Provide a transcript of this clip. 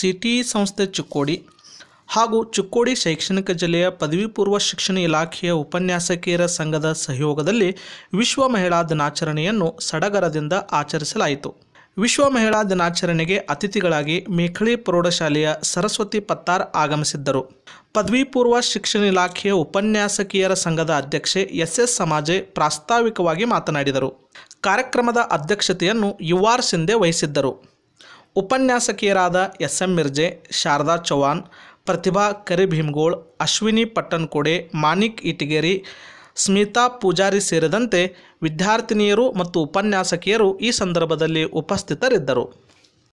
city ಸಂಸ್ಥೆ ಚಿಕ್ಕೋಡಿ ಹಾಗೂ ಚಿಕ್ಕೋಡಿ ಶೈಕ್ಷಣಿಕ ಜಿಲ್ಲೆಯ ಪದವಿ ಪೂರ್ವ ಶಿಕ್ಷಣ ಇಲಾಖೆಯ ಉಪನ್ಯಾಸಕಿಯರ ಸಂಘದ ಸಹಯೋಗದಲ್ಲಿ ವಿಶ್ವ ಮಹಿಳಾ ದಿನಾಚರಣೆಯನ್ನು ಸಡಗರದಿಂದ ಆಚರಿಸಲಾಯಿತು ವಿಶ್ವ ಮಹಿಳಾ ದಿನಾಚರಣೆಗೆ ಅತಿಥಿಗಳಾಗಿ ಮೇಖಳಿ ಪ್ರೌಢಶಾಲೆಯ ಸರಸ್ವತಿ ಪತ್ತಾರ್ ಆಗಮಿಸಿದ್ದರು ಪದವಿ ಪೂರ್ವ ಶಿಕ್ಷಣ ಇಲಾಖೆಯ ಉಪನ್ಯಾಸಕಿಯರ ಸಂಘದ ಅಧ್ಯಕ್ಷೆ ಎಸ್ ಎಸ್ ಸಮಾಜೆ ಪ್ರಾಸ್ತಾವಿಕವಾಗಿ ಮಾತನಾಡಿದರು ಕಾರ್ಯಕ್ರಮದ ಅಧ್ಯಕ್ಷತೆಯನ್ನು ಯುವಾರ್ ಸಿಂಧೆ ವಹಿಸಿದ್ದರು ಉಪನ್ಯಾಸಕಿಯರಾದ ಎಸ್ ಎಂ ಮಿರ್ಜೆ ಶಾರದಾ ಚೌಹಾಣ್ ಪ್ರತಿಭಾ ಕರಿ ಭೀಮ್ಗೋಳ್ ಅಶ್ವಿನಿ ಪಟ್ಟನ್ಕೋಡೆ ಮಾನಿಕ್ ಇಟಿಗೇರಿ ಸ್ಮಿತಾ ಪೂಜಾರಿ ಸೇರಿದಂತೆ ವಿದ್ಯಾರ್ಥಿನಿಯರು ಮತ್ತು ಉಪನ್ಯಾಸಕಿಯರು ಈ ಸಂದರ್ಭದಲ್ಲಿ ಉಪಸ್ಥಿತರಿದ್ದರು